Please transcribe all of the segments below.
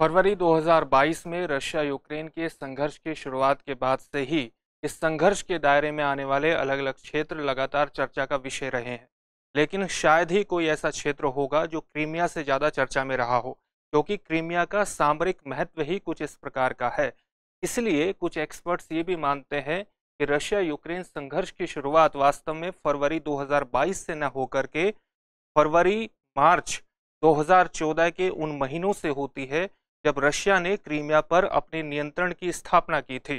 फरवरी 2022 में Russia Ukraine के संघर्ष की शुरुआत के बाद से ही इस संघर्ष के दायरे में आने वाले अलग अलग क्षेत्र लगातार चर्चा का विषय रहे हैं लेकिन शायद ही कोई ऐसा क्षेत्र होगा जो क्रीमिया से ज़्यादा चर्चा में रहा हो क्योंकि क्रीमिया का सामरिक महत्व ही कुछ इस प्रकार का है इसलिए कुछ एक्सपर्ट्स ये भी मानते हैं कि रशिया यूक्रेन संघर्ष की शुरुआत वास्तव में फरवरी 2022 से न होकर के फरवरी मार्च 2014 के उन महीनों से होती है जब रशिया ने क्रीमिया पर अपने नियंत्रण की स्थापना की थी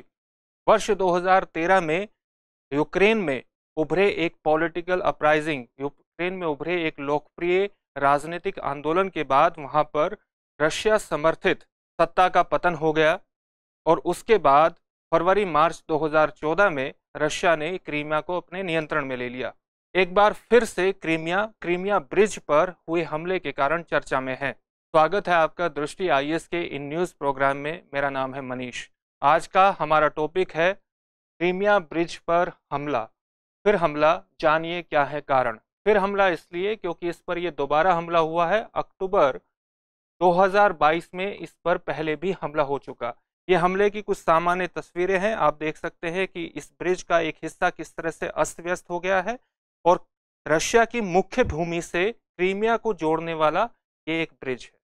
वर्ष 2013 में यूक्रेन में उभरे एक पॉलिटिकल अपराइजिंग यूक्रेन में उभरे एक लोकप्रिय राजनीतिक आंदोलन के बाद वहां पर रशिया समर्थित सत्ता का पतन हो गया और उसके बाद फरवरी मार्च 2014 में रशिया ने क्रीमिया को अपने नियंत्रण में ले लिया एक बार फिर से क्रीमिया क्रीमिया ब्रिज पर हुए हमले के कारण चर्चा में है स्वागत है आपका दृष्टि आई के इन न्यूज़ प्रोग्राम में मेरा नाम है मनीष आज का हमारा टॉपिक है क्रीमिया ब्रिज पर हमला फिर हमला जानिए क्या है कारण फिर हमला इसलिए क्योंकि इस पर यह दोबारा हमला हुआ है अक्टूबर 2022 में इस पर पहले भी हमला हो चुका ये हमले की कुछ सामान्य तस्वीरें हैं आप देख सकते हैं कि इस ब्रिज का एक हिस्सा किस तरह से अस्त व्यस्त हो गया है और रशिया की मुख्य भूमि से क्रीमिया को जोड़ने वाला ये एक ब्रिज है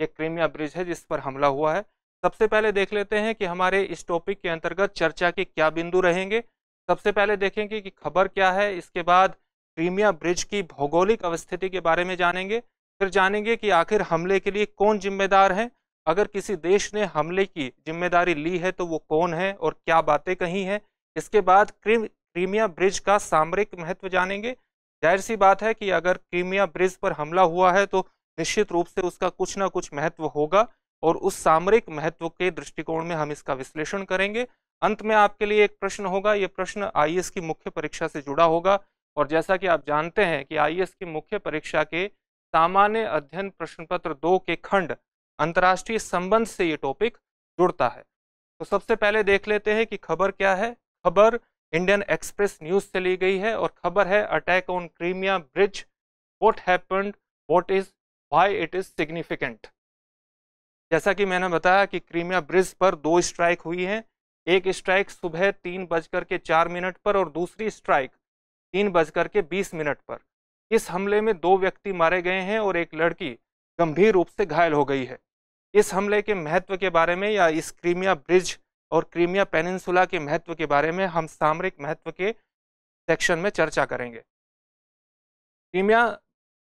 ये क्रीमिया ब्रिज है जिस पर हमला हुआ है सबसे पहले देख लेते हैं कि हमारे इस टॉपिक के अंतर्गत चर्चा के क्या बिंदु रहेंगे सबसे पहले देखेंगे कि खबर क्या है इसके बाद क्रीमिया ब्रिज की भौगोलिक अवस्थिति के बारे में जानेंगे फिर जानेंगे कि आखिर हमले के लिए कौन जिम्मेदार है अगर किसी देश ने हमले की जिम्मेदारी ली है तो वो कौन है और क्या बातें कही हैं इसके बाद क्रीम क्रीमिया ब्रिज का सामरिक महत्व जानेंगे जाहिर सी बात है कि अगर क्रीमिया ब्रिज पर हमला हुआ है तो निश्चित रूप से उसका कुछ ना कुछ महत्व होगा और उस सामरिक महत्व के दृष्टिकोण में हम इसका विश्लेषण करेंगे अंत में आपके लिए एक प्रश्न होगा ये प्रश्न आई की मुख्य परीक्षा से जुड़ा होगा और जैसा कि आप जानते हैं कि आई की मुख्य परीक्षा के सामान्य अध्ययन प्रश्न पत्र दो के खंड अंतर्राष्ट्रीय संबंध से ये टॉपिक जुड़ता है तो सबसे पहले देख लेते हैं कि खबर क्या है खबर इंडियन एक्सप्रेस न्यूज से ली गई है और खबर है attack on Crimea bridge what happened what is why it is significant जैसा कि मैंने बताया कि क्रीमिया ब्रिज पर दो स्ट्राइक हुई है एक स्ट्राइक सुबह तीन बजकर के चार मिनट पर और दूसरी स्ट्राइक तीन बजकर के बीस मिनट पर इस हमले में दो व्यक्ति मारे गए हैं और एक लड़की गंभीर रूप से घायल हो गई है इस हमले के महत्व के बारे में या इस क्रीमिया ब्रिज और क्रीमिया पेनिनसुला के महत्व के बारे में हम सामरिक महत्व के सेक्शन में चर्चा करेंगे क्रीमिया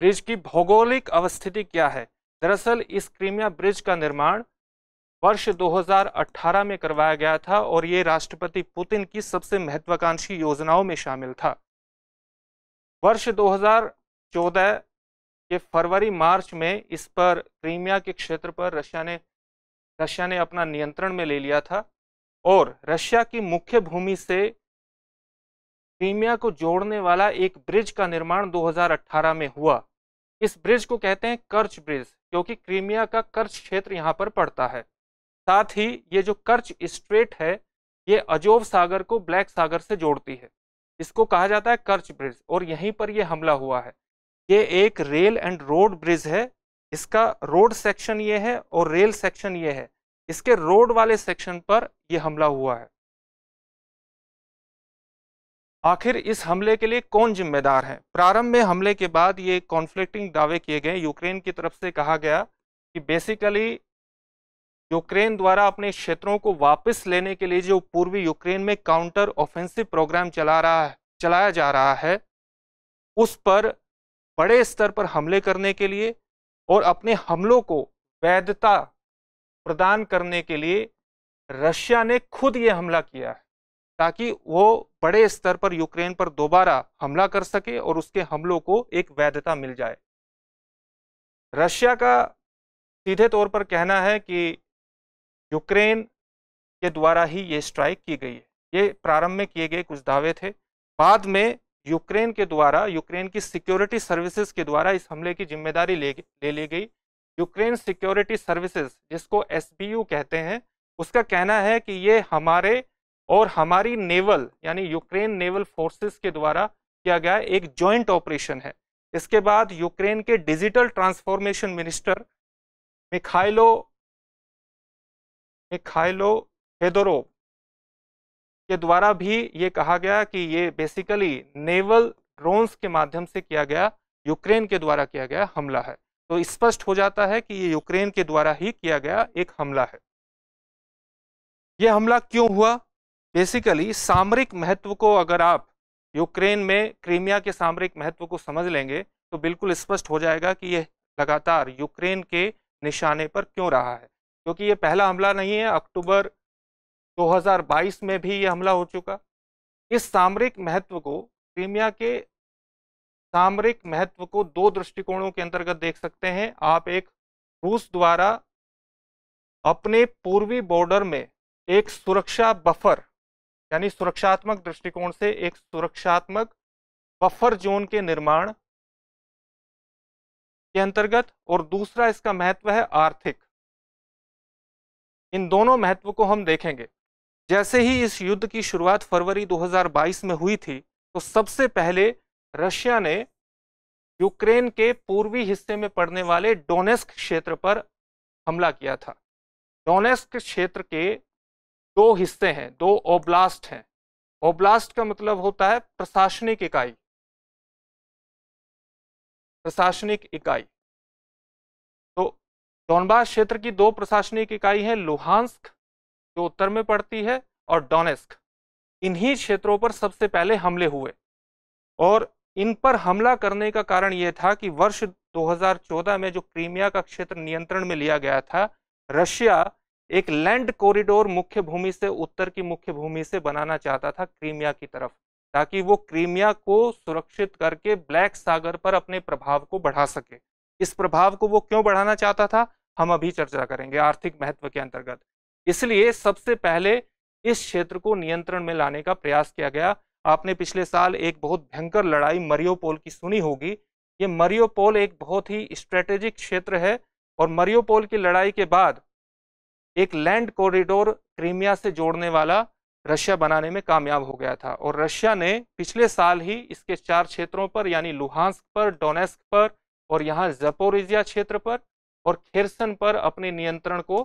ब्रिज की भौगोलिक अवस्थिति क्या है दरअसल इस क्रीमिया ब्रिज का निर्माण वर्ष 2018 में करवाया गया था और ये राष्ट्रपति पुतिन की सबसे महत्वाकांक्षी योजनाओं में शामिल था वर्ष 2014 के फरवरी मार्च में इस पर क्रीमिया के क्षेत्र पर रशिया ने रशिया ने अपना नियंत्रण में ले लिया था और रशिया की मुख्य भूमि से क्रीमिया को जोड़ने वाला एक ब्रिज का निर्माण 2018 में हुआ इस ब्रिज को कहते हैं कर्च ब्रिज क्योंकि क्रीमिया का कर्च क्षेत्र यहाँ पर पड़ता है साथ ही ये जो कर्च स्ट्रेट है ये अजोव सागर को ब्लैक सागर से जोड़ती है इसको कहा जाता है कर्च ब्रिज और यहीं पर यह हमला हुआ है ये एक रेल एंड रोड ब्रिज है इसका रोड सेक्शन ये है और रेल सेक्शन ये है इसके रोड वाले सेक्शन पर यह हमला हुआ है आखिर इस हमले के लिए कौन जिम्मेदार है प्रारंभ में हमले के बाद ये कॉन्फ्लिक्टिंग दावे किए गए यूक्रेन की तरफ से कहा गया कि बेसिकली यूक्रेन द्वारा अपने क्षेत्रों को वापस लेने के लिए जो पूर्वी यूक्रेन में काउंटर ऑफेंसिव प्रोग्राम चला रहा है चलाया जा रहा है उस पर बड़े स्तर पर हमले करने के लिए और अपने हमलों को वैधता प्रदान करने के लिए रशिया ने खुद ये हमला किया है ताकि वो बड़े स्तर पर यूक्रेन पर दोबारा हमला कर सके और उसके हमलों को एक वैधता मिल जाए रशिया का सीधे तौर पर कहना है कि यूक्रेन के द्वारा ही ये स्ट्राइक की गई है ये प्रारंभ में किए गए कुछ दावे थे बाद में यूक्रेन के द्वारा यूक्रेन की सिक्योरिटी सर्विसेज के द्वारा इस हमले की जिम्मेदारी ले ले ली गई यूक्रेन सिक्योरिटी सर्विसेज जिसको एस कहते हैं उसका कहना है कि ये हमारे और हमारी नेवल यानी यूक्रेन नेवल फोर्सेस के द्वारा किया गया एक जॉइंट ऑपरेशन है इसके बाद यूक्रेन के digital transformation minister Mykhailo Mykhailo हेदोरो के द्वारा भी ये कहा गया कि ये बेसिकली नेवल ड्रोन्स के माध्यम से किया गया यूक्रेन के द्वारा किया गया हमला है तो स्पष्ट हो जाता है कि ये यूक्रेन के द्वारा ही किया गया एक हमला है यह हमला क्यों हुआ बेसिकली सामरिक महत्व को अगर आप यूक्रेन में क्रीमिया के सामरिक महत्व को समझ लेंगे तो बिल्कुल स्पष्ट हो जाएगा कि यह लगातार यूक्रेन के निशाने पर क्यों रहा है क्योंकि ये पहला हमला नहीं है अक्टूबर 2022 में भी ये हमला हो चुका इस सामरिक महत्व को क्रीमिया के सामरिक महत्व को दो दृष्टिकोणों के अंतर्गत देख सकते हैं आप एक रूस द्वारा अपने पूर्वी बॉर्डर में एक सुरक्षा बफर यानी सुरक्षात्मक दृष्टिकोण से एक सुरक्षात्मक बफर जोन के निर्माण के अंतर्गत और दूसरा इसका महत्व है आर्थिक इन दोनों महत्व को हम देखेंगे जैसे ही इस युद्ध की शुरुआत फरवरी 2022 में हुई थी तो सबसे पहले रशिया ने यूक्रेन के पूर्वी हिस्से में पड़ने वाले डोनेस्क क्षेत्र पर हमला किया था डोनेस्क क्षेत्र के दो हिस्से हैं दो ओब्लास्ट हैं ओब्लास्ट का मतलब होता है प्रशासनिक इकाई प्रशासनिक इकाई तो डोनबास क्षेत्र की दो प्रशासनिक इकाई है लुहांस्क जो उत्तर में पड़ती है और डोनेस्क इन्हीं क्षेत्रों पर सबसे पहले हमले हुए और इन पर हमला करने का कारण यह था कि वर्ष 2014 में जो क्रीमिया का क्षेत्र नियंत्रण में लिया गया था रशिया एक लैंड कॉरिडोर मुख्य भूमि से उत्तर की मुख्य भूमि से बनाना चाहता था क्रीमिया की तरफ ताकि वो क्रीमिया को सुरक्षित करके ब्लैक सागर पर अपने प्रभाव को बढ़ा सके इस प्रभाव को वो क्यों बढ़ाना चाहता था हम अभी चर्चा करेंगे आर्थिक महत्व के अंतर्गत इसलिए सबसे पहले इस क्षेत्र को नियंत्रण में लाने का प्रयास किया गया आपने पिछले साल एक बहुत भयंकर लड़ाई मरियोपोल की सुनी होगी ये मरियोपोल एक बहुत ही स्ट्रेटेजिक क्षेत्र है और मरियोपोल की लड़ाई के बाद एक लैंड कॉरिडोर क्रीमिया से जोड़ने वाला रशिया बनाने में कामयाब हो गया था और रशिया ने पिछले साल ही इसके चार क्षेत्रों पर यानी लुहांस्क पर डोनेस्क पर और यहाँ जपोरिजिया क्षेत्र पर और खेरसन पर अपने नियंत्रण को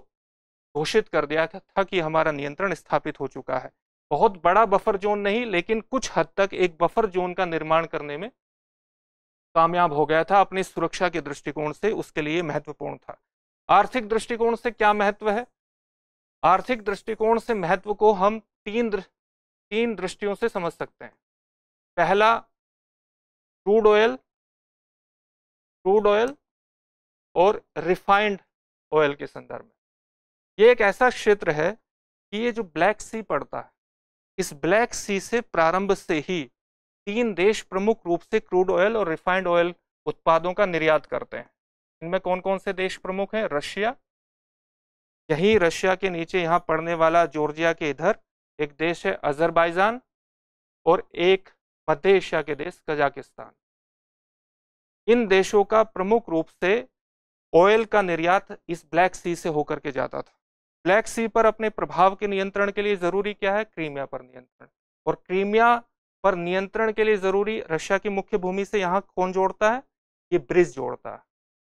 घोषित कर दिया था, था कि हमारा नियंत्रण स्थापित हो चुका है बहुत बड़ा बफर जोन नहीं लेकिन कुछ हद तक एक बफर जोन का निर्माण करने में कामयाब हो गया था अपनी सुरक्षा के दृष्टिकोण से उसके लिए महत्वपूर्ण था आर्थिक दृष्टिकोण से क्या महत्व है आर्थिक दृष्टिकोण से महत्व को हम तीन तीन दृष्टियों से समझ सकते हैं पहला क्रूड ऑयल क्रूड ऑयल और रिफाइंड ऑयल के संदर्भ में ये एक ऐसा क्षेत्र है कि ये जो ब्लैक सी पड़ता है इस ब्लैक सी से प्रारंभ से ही तीन देश प्रमुख रूप से क्रूड ऑयल और रिफाइंड ऑयल उत्पादों का निर्यात करते हैं इनमें कौन कौन से देश प्रमुख हैं रशिया यही रशिया के नीचे यहाँ पड़ने वाला जॉर्जिया के इधर एक देश है अजरबैजान और एक मध्य एशिया के देश कजाकिस्तान इन देशों का प्रमुख रूप से ऑयल का निर्यात इस ब्लैक सी से होकर के जाता था ब्लैक सी पर अपने प्रभाव के नियंत्रण के लिए जरूरी क्या है क्रीमिया पर नियंत्रण और क्रीमिया पर नियंत्रण के लिए जरूरी रशिया की मुख्य भूमि से यहाँ कौन जोड़ता है ये ब्रिज जोड़ता है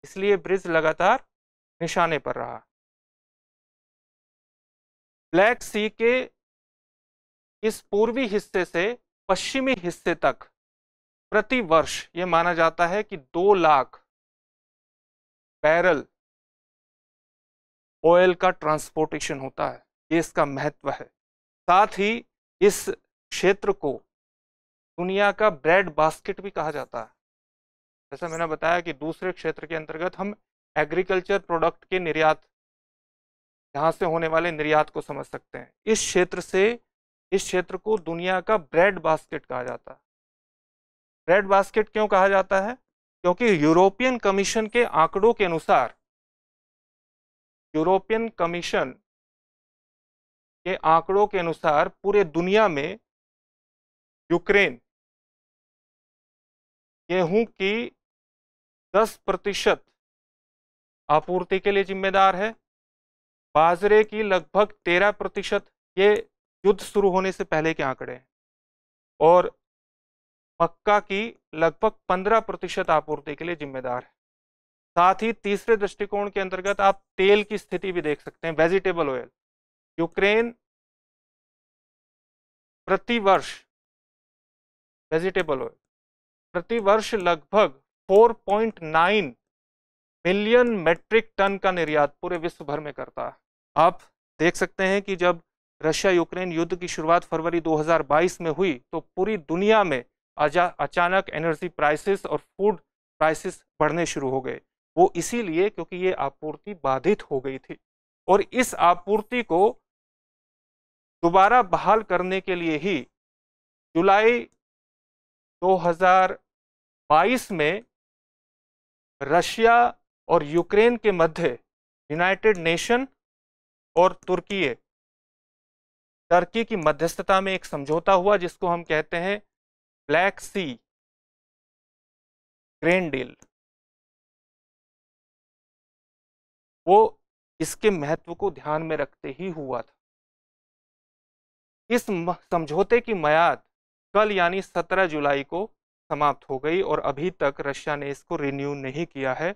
इसलिए ब्रिज लगातार निशाने पर रहा ब्लैक सी के इस पूर्वी हिस्से से पश्चिमी हिस्से तक प्रति वर्ष ये माना जाता है कि दो लाख बैरल ऑयल का ट्रांसपोर्टेशन होता है ये इसका महत्व है साथ ही इस क्षेत्र को दुनिया का ब्रेड बास्केट भी कहा जाता है जैसा मैंने बताया कि दूसरे क्षेत्र के अंतर्गत हम एग्रीकल्चर प्रोडक्ट के निर्यात यहाँ से होने वाले निर्यात को समझ सकते हैं इस क्षेत्र से इस क्षेत्र को दुनिया का ब्रेड बास्केट कहा जाता है ब्रेड बास्केट क्यों कहा जाता है क्योंकि यूरोपियन कमीशन के आंकड़ों के अनुसार यूरोपियन कमीशन के आंकड़ों के अनुसार पूरे दुनिया में यूक्रेन गेहूं की 10 प्रतिशत आपूर्ति के लिए जिम्मेदार है बाजरे की लगभग तेरह प्रतिशत ये युद्ध शुरू होने से पहले के आंकड़े हैं और मक्का की लगभग पंद्रह प्रतिशत आपूर्ति के लिए जिम्मेदार है साथ ही तीसरे दृष्टिकोण के अंतर्गत आप तेल की स्थिति भी देख सकते हैं वेजिटेबल ऑयल यूक्रेन प्रतिवर्ष वेजिटेबल ऑयल प्रतिवर्ष लगभग 4.9 मिलियन मेट्रिक टन का निर्यात पूरे विश्व भर में करता है आप देख सकते हैं कि जब रशिया यूक्रेन युद्ध की शुरुआत फरवरी 2022 में हुई तो पूरी दुनिया में अचानक एनर्जी प्राइसेस और फूड प्राइसेस बढ़ने शुरू हो गए वो इसीलिए क्योंकि ये आपूर्ति बाधित हो गई थी और इस आपूर्ति को दोबारा बहाल करने के लिए ही जुलाई 2022 में रशिया और यूक्रेन के मध्य यूनाइटेड नेशन और तुर्की टर्की की मध्यस्थता में एक समझौता हुआ जिसको हम कहते हैं ब्लैक सी ग्रेन डील वो इसके महत्व को ध्यान में रखते ही हुआ था इस समझौते की मयाद कल यानी 17 जुलाई को समाप्त हो गई और अभी तक रशिया ने इसको रिन्यू नहीं किया है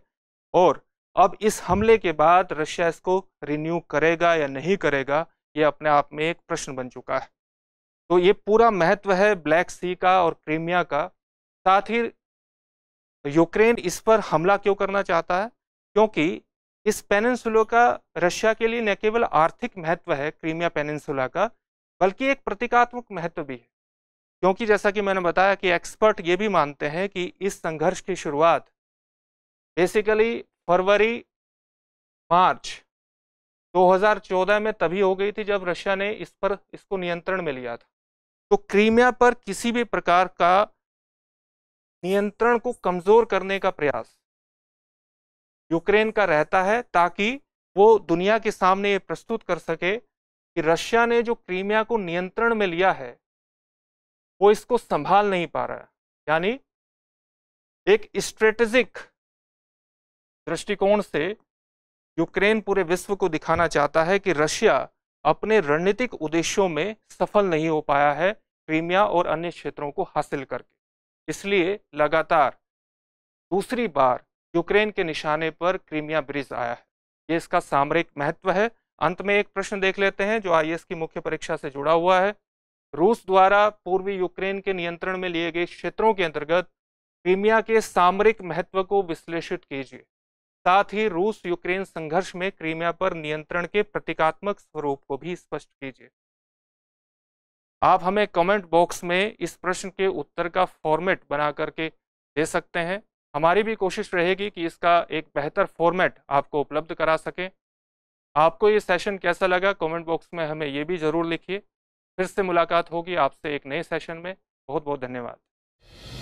और अब इस हमले के बाद रशिया इसको रिन्यू करेगा या नहीं करेगा ये अपने आप में एक प्रश्न बन चुका है तो ये पूरा महत्व है ब्लैक सी का और क्रीमिया का साथ ही यूक्रेन इस पर हमला क्यों करना चाहता है क्योंकि इस पेनिनसुलो का रशिया के लिए न केवल आर्थिक महत्व है क्रीमिया पेनिनसुला का बल्कि एक प्रतीकात्मक महत्व भी है क्योंकि जैसा कि मैंने बताया कि एक्सपर्ट ये भी मानते हैं कि इस संघर्ष की शुरुआत बेसिकली फरवरी मार्च 2014 में तभी हो गई थी जब रशिया ने इस पर इसको नियंत्रण में लिया था तो क्रीमिया पर किसी भी प्रकार का नियंत्रण को कमजोर करने का प्रयास यूक्रेन का रहता है ताकि वो दुनिया के सामने ये प्रस्तुत कर सके कि रशिया ने जो क्रीमिया को नियंत्रण में लिया है वो इसको संभाल नहीं पा रहा है यानी एक स्ट्रेटेजिक दृष्टिकोण से यूक्रेन पूरे विश्व को दिखाना चाहता है कि रशिया अपने रणनीतिक उद्देश्यों में सफल नहीं हो पाया है क्रीमिया और अन्य क्षेत्रों को हासिल करके इसलिए लगातार दूसरी बार यूक्रेन के निशाने पर क्रीमिया ब्रिज आया है ये इसका सामरिक महत्व है अंत में एक प्रश्न देख लेते हैं जो आईएएस की मुख्य परीक्षा से जुड़ा हुआ है रूस द्वारा पूर्वी यूक्रेन के नियंत्रण में लिए गए क्षेत्रों के अंतर्गत क्रीमिया के सामरिक महत्व को विश्लेषित कीजिए साथ ही रूस यूक्रेन संघर्ष में क्रीमिया पर नियंत्रण के प्रतीकात्मक स्वरूप को भी स्पष्ट कीजिए आप हमें कमेंट बॉक्स में इस प्रश्न के उत्तर का फॉर्मेट बना करके दे सकते हैं हमारी भी कोशिश रहेगी कि इसका एक बेहतर फॉर्मेट आपको उपलब्ध करा सकें आपको ये सेशन कैसा लगा कमेंट बॉक्स में हमें ये भी ज़रूर लिखिए फिर से मुलाकात होगी आपसे एक नए सेशन में बहुत बहुत धन्यवाद